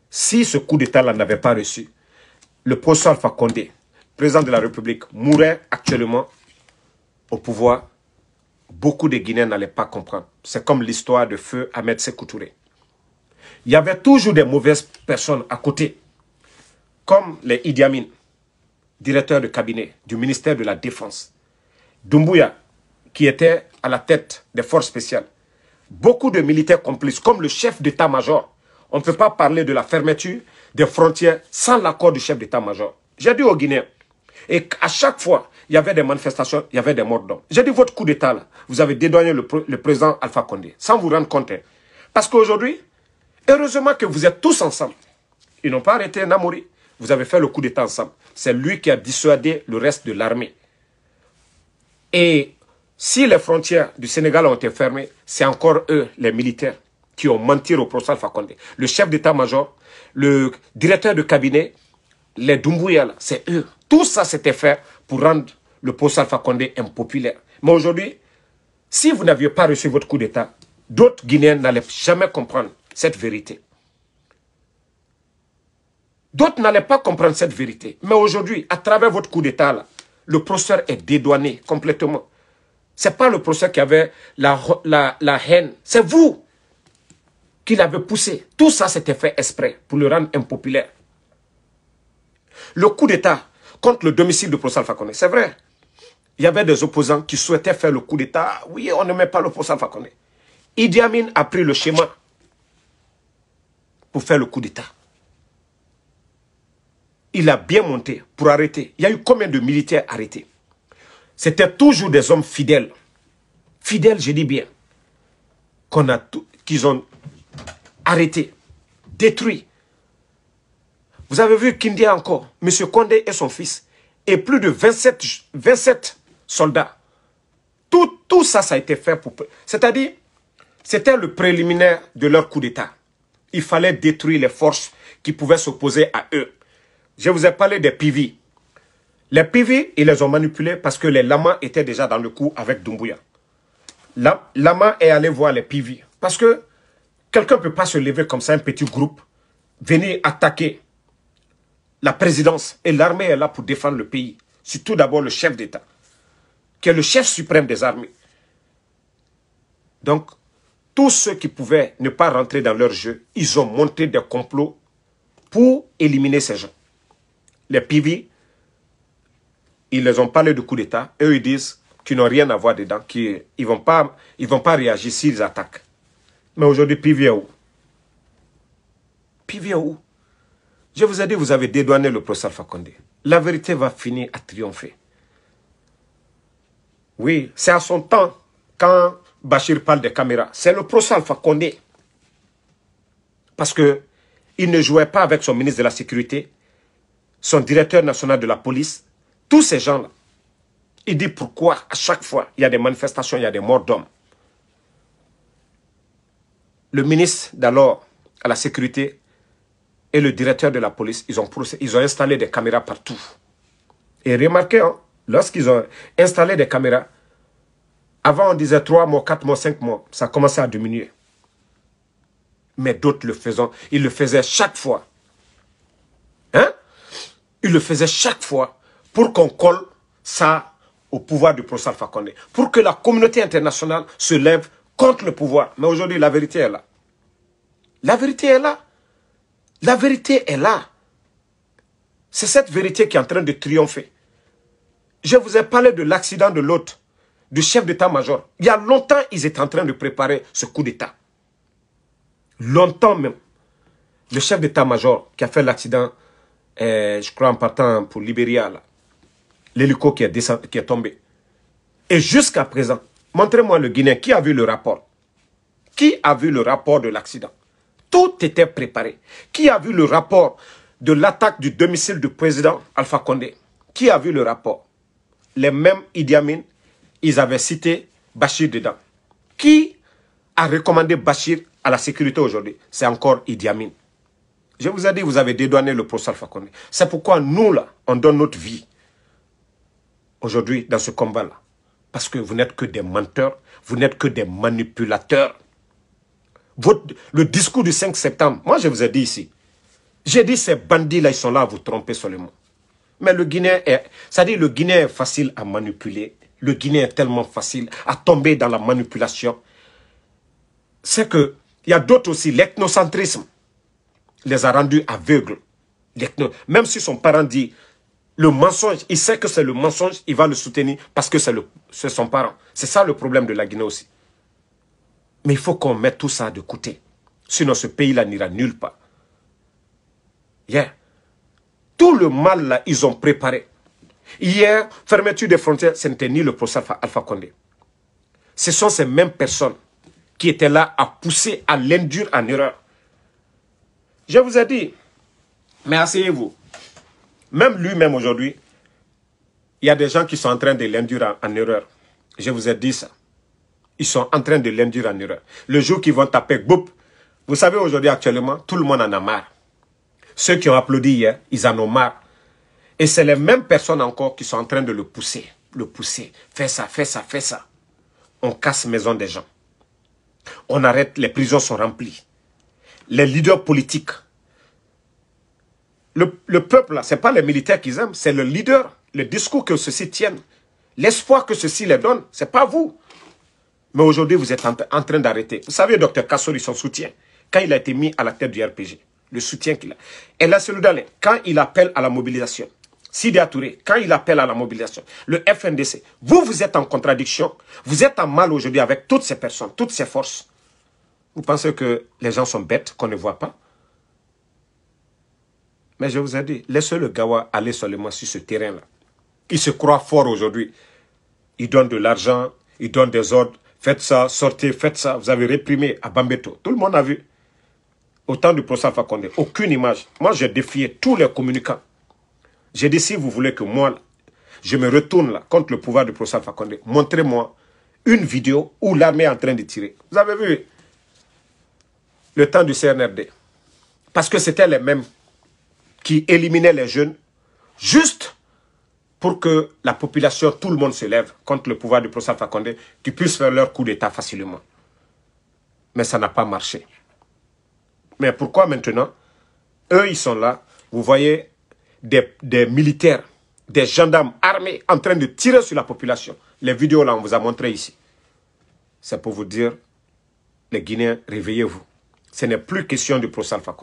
Speaker 1: Si ce coup d'État-là n'avait pas reçu, le professeur Alpha Condé, président de la République, mourrait actuellement au pouvoir. Beaucoup de Guinéens n'allaient pas comprendre. C'est comme l'histoire de feu Ahmed Sékou Il y avait toujours des mauvaises personnes à côté, comme les Idi directeur de cabinet du ministère de la Défense. Dumbuya, qui était à la tête des forces spéciales. Beaucoup de militaires complices, comme le chef d'état-major. On ne peut pas parler de la fermeture des frontières sans l'accord du chef d'état-major. J'ai dit au Guinéens, et à chaque fois, il y avait des manifestations, il y avait des morts d'hommes. J'ai dit, votre coup d'État, vous avez dédouané le, président Alpha Condé, sans vous rendre compte. Hein. Parce qu'aujourd'hui, heureusement que vous êtes tous ensemble. Ils n'ont pas arrêté Namori. Vous avez fait le coup d'État ensemble. C'est lui qui a dissuadé le reste de l'armée. Et si les frontières du Sénégal ont été fermées, c'est encore eux, les militaires, qui ont menti au professeur Alpha Condé. Le chef d'état-major, le directeur de cabinet, les Doumbouya, c'est eux. Tout ça, s'était fait pour rendre le professeur Alpha Condé impopulaire. Mais aujourd'hui, si vous n'aviez pas reçu votre coup d'état, d'autres Guinéens n'allaient jamais comprendre cette vérité. D'autres n'allaient pas comprendre cette vérité. Mais aujourd'hui, à travers votre coup d'état, le professeur est dédouané complètement n'est pas le procès qui avait la, haine. C'est vous qui l'avez poussé. Tout ça, c'était fait exprès pour le rendre impopulaire. Le coup d'État contre le domicile de Procès Alpha c'est vrai. Il y avait des opposants qui souhaitaient faire le coup d'État. Oui, on ne met pas le Procès Alpha Idi Amin a pris le schéma pour faire le coup d'État. Il a bien monté pour arrêter. Il y a eu combien de militaires arrêtés c'était toujours des hommes fidèles. Fidèles, je dis bien. Qu'on a qu'ils ont arrêté, détruit. Vous avez vu Kindé encore, Monsieur Kondé et son fils, et plus de 27, 27 soldats. Tout, tout ça, ça a été fait pour... C'est-à-dire, c'était le préliminaire de leur coup d'État. Il fallait détruire les forces qui pouvaient s'opposer à eux. Je vous ai parlé des PV. Les PV, ils les ont manipulés parce que les lamas étaient déjà dans le coup avec Doumbouya. La, Lama est allé voir les PV. Parce que quelqu'un ne peut pas se lever comme ça, un petit groupe, venir attaquer la présidence. Et l'armée est là pour défendre le pays. C'est tout d'abord le chef d'État, qui est le chef suprême des armées. Donc, tous ceux qui pouvaient ne pas rentrer dans leur jeu, ils ont monté des complots pour éliminer ces gens. Les PV, ils les ont parlé de coup d'État. Eux, ils disent qu'ils n'ont rien à voir dedans, qu'ils ne vont, pas, vont pas réagir s'ils attaquent. Mais aujourd'hui, Pivia où Pivia où Je vous ai dit, vous avez dédouané le procès Alpha Condé. La vérité va finir à triompher. Oui, c'est à son temps, quand Bachir parle des caméras, c'est le procès Alpha Condé. Parce que il ne jouait pas avec son ministre de la Sécurité, son directeur national de la police, tous ces gens-là, ils disent pourquoi à chaque fois il y a des manifestations, il y a des morts d'hommes. Le ministre d'alors à la sécurité et le directeur de la police, ils ont, ils ont installé des caméras partout. Et remarquez, hein, lorsqu'ils ont installé des caméras, avant on disait 3 mois, 4 mois, 5 mois, ça commençait à diminuer. Mais d'autres le faisaient, ils le faisaient chaque fois. Hein? Ils le faisaient chaque fois pour qu'on colle ça au pouvoir du professeur Alpha pour que la communauté internationale se lève contre le pouvoir. Mais aujourd'hui, la vérité est là. La vérité est là. La vérité est là. C'est cette vérité qui est en train de triompher. Je vous ai parlé de l'accident de l'hôte, du chef d'état-major. Il y a longtemps, ils étaient en train de préparer ce coup d'état. Longtemps même. Le chef d'état-major qui a fait l'accident, eh, je crois en partant pour Libéria, là l'hélico qui, qui, est tombé. Et jusqu'à présent, montrez-moi le Guinéen qui a vu le rapport. Qui a vu le rapport de l'accident Tout était préparé. Qui a vu le rapport de l'attaque du domicile du président Alpha Condé Qui a vu le rapport Les mêmes Idi Amin, ils avaient cité Bachir dedans. Qui a recommandé Bachir à la sécurité aujourd'hui C'est encore Idi Amin. Je vous ai dit, vous avez dédouané le procès Alpha Condé. C'est pourquoi nous, là, on donne notre vie aujourd'hui dans ce combat-là. Parce que vous n'êtes que des menteurs, vous n'êtes que des manipulateurs. Votre, le discours du 5 septembre, moi je vous ai dit ici, j'ai dit ces bandits-là, ils sont là à vous tromper seulement. Mais le Guinéen est, c'est-à-dire le Guinéen est facile à manipuler. Le Guinéen est tellement facile à tomber dans la manipulation. C'est que, il y a d'autres aussi, l'ethnocentrisme les a rendus aveugles. Même si son parent dit, le mensonge, il sait que c'est le mensonge, il va le soutenir parce que c'est son parent. C'est ça le problème de la Guinée aussi. Mais il faut qu'on mette tout ça de côté. Sinon, ce pays-là n'ira nulle part. Hier, tout le mal, là, ils ont préparé. Hier, fermeture des frontières, ce n'était ni le procès Alpha, Condé. Ce sont ces mêmes personnes qui étaient là à pousser, à l'induire en erreur. Je vous ai dit, mais asseyez-vous. Même lui-même aujourd'hui, il y a des gens qui sont en train de l'induire en, erreur. Je vous ai dit ça. Ils sont en train de l'induire en erreur. Le jour qu'ils vont taper, boum. Vous savez, aujourd'hui, actuellement, tout le monde en a marre. Ceux qui ont applaudi hier, ils en ont marre. Et c'est les mêmes personnes encore qui sont en train de le pousser. Le pousser. Fais ça, fais ça, fais ça. On casse maison des gens. On arrête, les prisons sont remplies. Les leaders politiques le, peuple, ce n'est pas les militaires qu'ils aiment, c'est le leader, le discours que ceux-ci tiennent, l'espoir que ceux-ci les donnent, ce n'est pas vous. Mais aujourd'hui, vous êtes en, train d'arrêter. Vous savez, docteur Kassori, son soutien, quand il a été mis à la tête du RPG, le soutien qu'il a. Et là, c'est quand il appelle à la mobilisation, Sidi Touré, quand il appelle à la mobilisation, le FNDC, vous, vous êtes en contradiction, vous êtes en mal aujourd'hui avec toutes ces personnes, toutes ces forces. Vous pensez que les gens sont bêtes, qu'on ne voit pas mais je vous ai dit, laissez le Gawa aller seulement sur ce terrain-là. Il se croit fort aujourd'hui. Il donne de l'argent, il donne des ordres. Faites ça, sortez, faites ça. Vous avez réprimé à Bambeto. Tout le monde a vu. Au temps du procès Fakonde, aucune image. Moi, j'ai défié tous les communicants. J'ai dit, si vous voulez que moi, je me retourne là contre le pouvoir du procès Fakonde, montrez-moi une vidéo où l'armée est en train de tirer. Vous avez vu le temps du CNRD. Parce que c'était les mêmes qui éliminait les jeunes, juste pour que la population, tout le monde se lève contre le pouvoir du professeur Fakonde, qui puisses faire leur coup d'État facilement. Mais ça n'a pas marché. Mais pourquoi maintenant Eux, ils sont là. Vous voyez des, militaires, des gendarmes armés en train de tirer sur la population. Les vidéos, là, on vous a montré ici. C'est pour vous dire, les Guinéens, réveillez-vous. Ce n'est plus question du professeur Alpha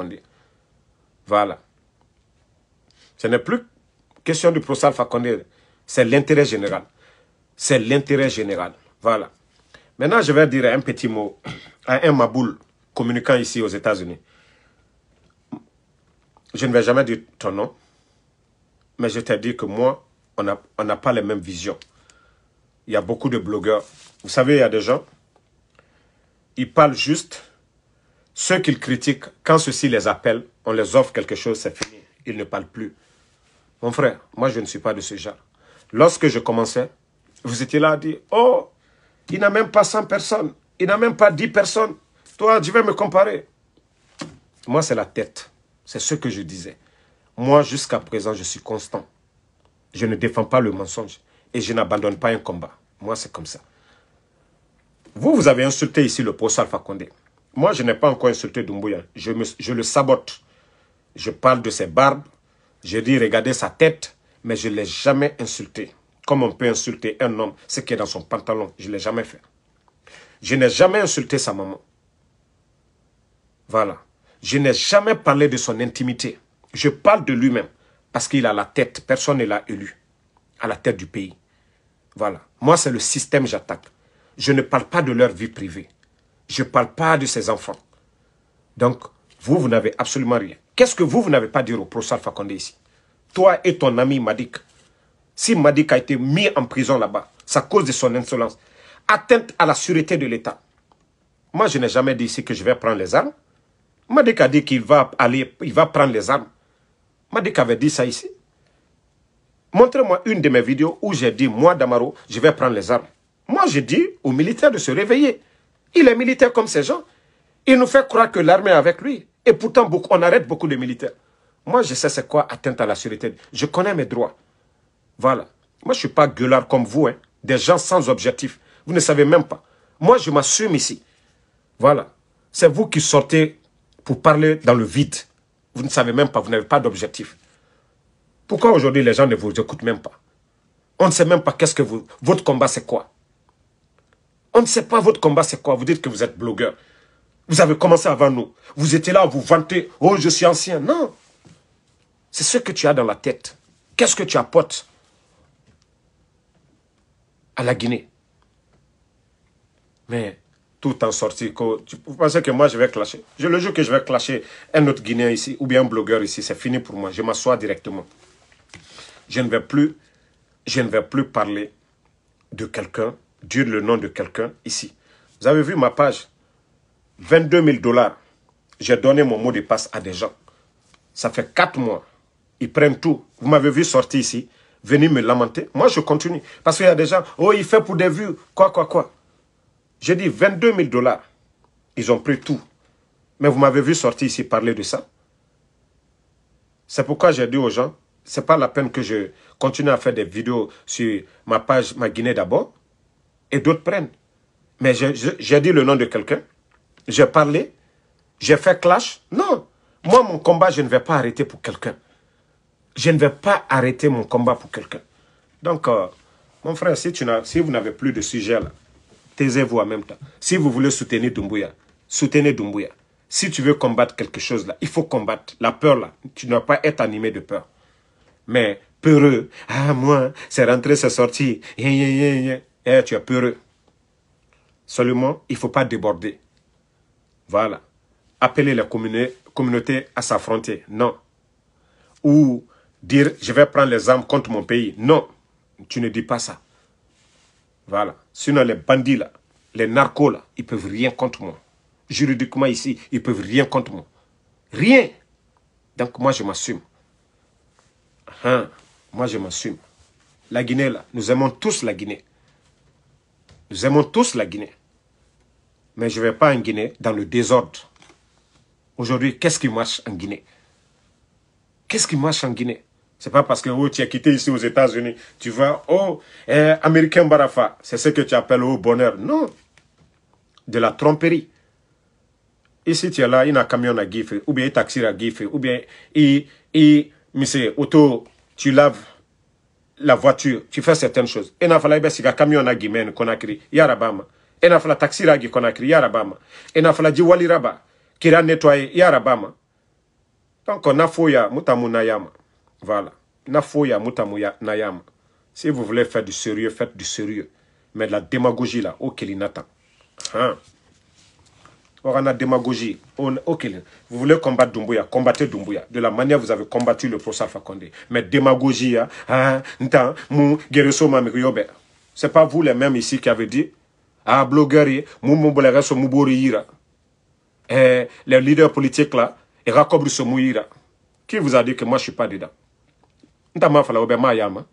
Speaker 1: Voilà. Ce n'est plus question du professeur Fakonde. C'est l'intérêt général. C'est l'intérêt général. Voilà. Maintenant, je vais dire un petit mot à un Maboul communiquant ici aux États-Unis. Je ne vais jamais dire ton nom, mais je te dit que moi, on n'a pas les mêmes visions. Il y a beaucoup de blogueurs. Vous savez, il y a des gens, ils parlent juste. Ceux qu'ils critiquent, quand ceux-ci les appellent, on les offre quelque chose, c'est fini. Ils ne parlent plus. Mon frère, moi je ne suis pas de ce genre. Lorsque je commençais, vous étiez là à dire, oh, il n'a même pas 100 personnes, il n'a même pas 10 personnes. Toi, tu vas me comparer. Moi, c'est la tête. C'est ce que je disais. Moi, jusqu'à présent, je suis constant. Je ne défends pas le mensonge et je n'abandonne pas un combat. Moi, c'est comme ça. Vous, vous avez insulté ici le professeur Alpha Condé. Moi, je n'ai pas encore insulté Doumbouya. Je, je le sabote. Je parle de ses barbes, j'ai dit, regardez sa tête, mais je ne l'ai jamais insulté. Comme on peut insulter un homme, ce qui est dans son pantalon, je ne l'ai jamais fait. Je n'ai jamais insulté sa maman. Voilà. Je n'ai jamais parlé de son intimité. Je parle de lui-même parce qu'il a la tête. Personne ne l'a élu à la tête du pays. Voilà. Moi, c'est le système j'attaque. Je ne parle pas de leur vie privée. Je ne parle pas de ses enfants. Donc, vous, vous n'avez absolument rien. Qu'est-ce que vous, vous n'avez pas dit au professeur Fakonde ici Toi et ton ami Madik. Si Madik a été mis en prison là-bas, c'est à cause de son insolence. Atteinte à la sûreté de l'État. Moi, je n'ai jamais dit ici que je vais prendre les armes. Madik a dit qu'il va aller, il va prendre les armes. Madik avait dit ça ici. Montrez-moi une de mes vidéos où j'ai dit, moi, Damaro, je vais prendre les armes. Moi, j'ai dit aux militaires de se réveiller. Il est militaire comme ces gens. Il nous fait croire que l'armée est avec lui. Et pourtant, on arrête beaucoup de militaires. Moi, je sais c'est quoi atteinte à la sûreté. Je connais mes droits. Voilà. Moi, je ne suis pas gueulard comme vous, hein. des gens sans objectif. Vous ne savez même pas. Moi, je m'assume ici. Voilà. C'est vous qui sortez pour parler dans le vide. Vous ne savez même pas, vous n'avez pas d'objectif. Pourquoi aujourd'hui les gens ne vous écoutent même pas On ne sait même pas qu'est-ce que vous... Votre combat, c'est quoi On ne sait pas votre combat, c'est quoi Vous dites que vous êtes blogueur. Vous avez commencé avant nous. Vous étiez là, vous vantez. Oh, je suis ancien. Non. C'est ce que tu as dans la tête. Qu'est-ce que tu apportes à la Guinée Mais tout en sortie, tu, vous pensez que moi je vais clasher Je le jure que je vais clasher un autre Guinéen ici ou bien un blogueur ici. C'est fini pour moi. Je m'assois directement. Je ne vais plus, je ne vais plus parler de quelqu'un, dire le nom de quelqu'un ici. Vous avez vu ma page 22 000 dollars. J'ai donné mon mot de passe à des gens. Ça fait 4 mois. Ils prennent tout. Vous m'avez vu sortir ici, venir me lamenter. Moi, je continue. Parce qu'il y a des gens, oh, il fait pour des vues, quoi, quoi, quoi. J'ai dit 22 000 dollars. Ils ont pris tout. Mais vous m'avez vu sortir ici parler de ça. C'est pourquoi j'ai dit aux gens, c'est pas la peine que je continue à faire des vidéos sur ma page, ma Guinée d'abord, et d'autres prennent. Mais j'ai dit le nom de quelqu'un, j'ai parlé, j'ai fait clash. Non, moi, mon combat, je ne vais pas arrêter pour quelqu'un. Je ne vais pas arrêter mon combat pour quelqu'un. Donc, euh, mon frère, si, tu si vous n'avez plus de sujet, là, taisez-vous en même temps. Si vous voulez soutenir Dumbuya, soutenez Dumbuya. Si tu veux combattre quelque chose, là, il faut combattre. La peur, là, tu ne dois pas être animé de peur. Mais peureux, ah, moi, c'est rentré, c'est sorti, eh, tu es peureux. Seulement, il ne faut pas déborder. Voilà. Appeler la communauté à s'affronter. Non. Ou dire je vais prendre les armes contre mon pays. Non. Tu ne dis pas ça. Voilà. Sinon, les bandits là, les narcos là, ils peuvent rien contre moi. Juridiquement ici, ils peuvent rien contre moi. Rien. Donc moi, je m'assume. Hein? Moi, je m'assume. La Guinée là, nous aimons tous la Guinée. Nous aimons tous la Guinée. Mais je ne vais pas en Guinée dans le désordre. Aujourd'hui, qu'est-ce qui marche en Guinée Qu'est-ce qui marche en Guinée Ce n'est pas parce que oh, tu as quitté ici aux États-Unis, tu vas, oh, eh, américain Barafa, c'est ce que tu appelles au oh, bonheur. Non, de la tromperie. Ici, tu es là, il y a un camion à guiffer. ou bien un taxi à guiffer. ou bien il, il, monsieur, auto, tu laves la voiture, tu fais certaines choses. Et il y a un camion à camion Conakry, ena taxi ragi konakri yarabama ena fala Raba, kira netwaye yarabama donc na foya mutamu Nayama. voilà na foya mutamu ya, na si vous voulez faire du sérieux faites du sérieux mais de la démagogie là ok. natan hein. orana démagogie on, vous voulez combattre Dumbuya combattez Dumbuya de la manière vous avez combattu le professeur Alpha Condé mais démagogie hein, hein? ntan mu c'est pas vous les mêmes ici qui avez dit à blogueur mumu bolaga so mubori ira eh, les leaders politiques là et rakobri so muira qui vous a dit que moi je suis pas dedans ntama fala obe mayama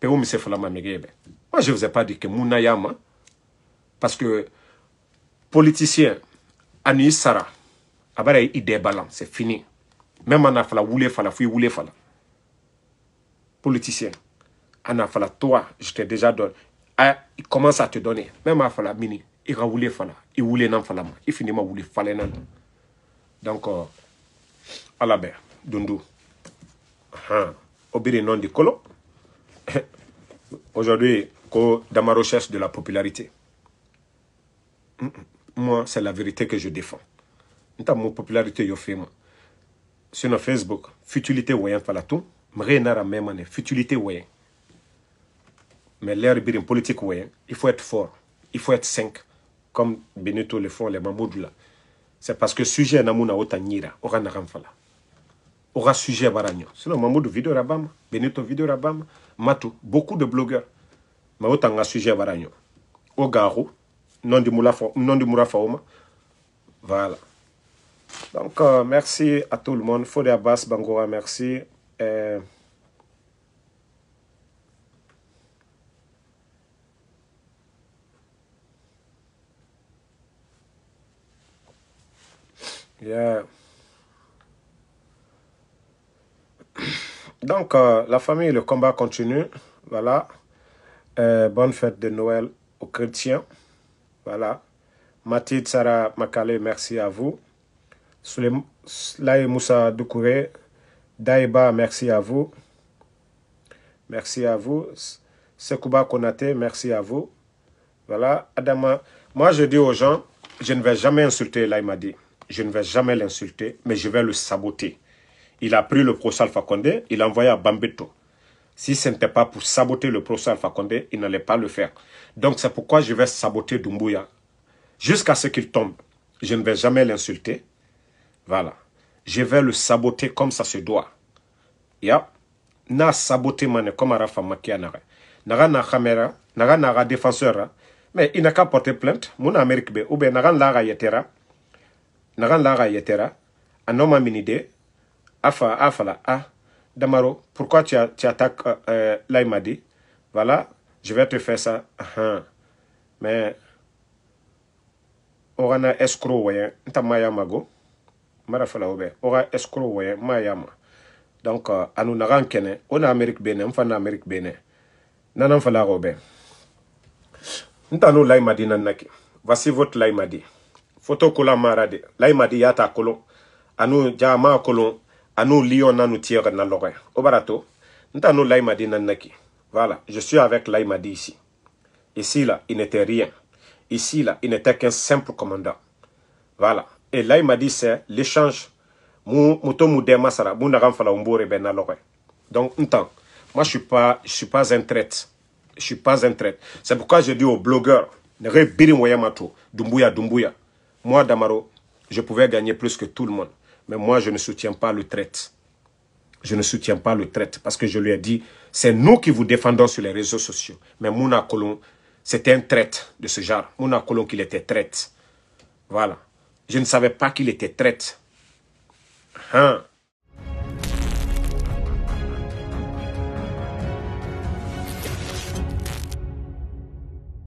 Speaker 1: pe o mise fala mamegebe moi je vous ai pas dit que munayama parce que politicien ani sara abare idée balance c'est fini même ana fala woulé fala fui woulé fala politicien ana fala toi je t'ai déjà donné ah, il commence à te donner même à fala mini il ka wule fala voulait wulenan fala ma i fini ma donc euh, à la bête, dundu han aujourd'hui dans ma recherche de la popularité mm, mm. moi c'est la vérité que je défends nta mon popularité yo ferme sur Facebook futilité voyant fala tout. mre nara même futilité voyant. Mais l'ère birim politique, ouais, il faut être fort. Il faut être 5. Comme Benito le font les Mamoudou là. C'est parce que sujet namuna otanyira, aura naramfala. Aura sujet baragno. Sinon, Mamoudou vidéo rabam, Benito vidéo rabam, Matou, beaucoup de blogueurs. Mais otanga sujet baragno. Ogaro, non de Mourafaouma. Voilà. Donc, euh, merci à tout le monde. Fodé Abbas, Bangora, merci. Euh... Yeah. Donc, euh, la famille, le combat continue. Voilà. Euh, bonne fête de Noël aux chrétiens. Voilà. Mathilde Sarah Makale, merci à vous. Slaï Moussa Doukouré, Daïba, merci à vous. Merci à vous. Sekouba Konate, merci à vous. Voilà. Adama, moi je dis aux gens, je ne vais jamais insulter Laïmadi je ne vais jamais l'insulter, mais je vais le saboter. Il a pris le procès Alpha Condé, il l'a envoyé à Bambeto. Si ce n'était pas pour saboter le procès Alpha Condé, il n'allait pas le faire. Donc c'est pourquoi je vais saboter Dumbuya Jusqu'à ce qu'il tombe, je ne vais jamais l'insulter. Voilà. Je vais le saboter comme ça se doit. Ya. Na saboter comme Arafa Makianare. Naga na naga naga défenseur. Hein. Mais il n'a qu'à porter plainte. Mon ou naga yetera nagan laga yetera anoma minide afa afala a damaro pourquoi tu, tu attaques euh, euh voilà je vais te faire ça uh mais ogana escro waye nta mayama go mara fala obe oga escrow mayama donc anou euh, anu nagan kene ona amérique bene nfa na amérique bene nanan fala obe nta no là nanaki voici votre Laimadi photo kola marade de laymadi yata kolon anu jama kolon anu lion nanu tiere na logoya o bara to nta nu laymadi nan naki voilà je suis avec laymadi ici ici là il n'était rien ici là il n'était qu'un simple commandant voilà et laymadi c'est l'échange mu muto mu de masara mu nagan fala umbore ben na lore donc ntan moi je suis pas je suis pas un traite je suis pas un traite c'est pourquoi je dis aux blogueurs ne rebirin wayamato dumbuya dumbuya moi, Damaro, je pouvais gagner plus que tout le monde. Mais moi, je ne soutiens pas le traite. Je ne soutiens pas le traite parce que je lui ai dit, c'est nous qui vous défendons sur les réseaux sociaux. Mais Mouna Colon, c'était un traite de ce genre. Mouna Colon, qu'il était traite. Voilà. Je ne savais pas qu'il était traite. Hein?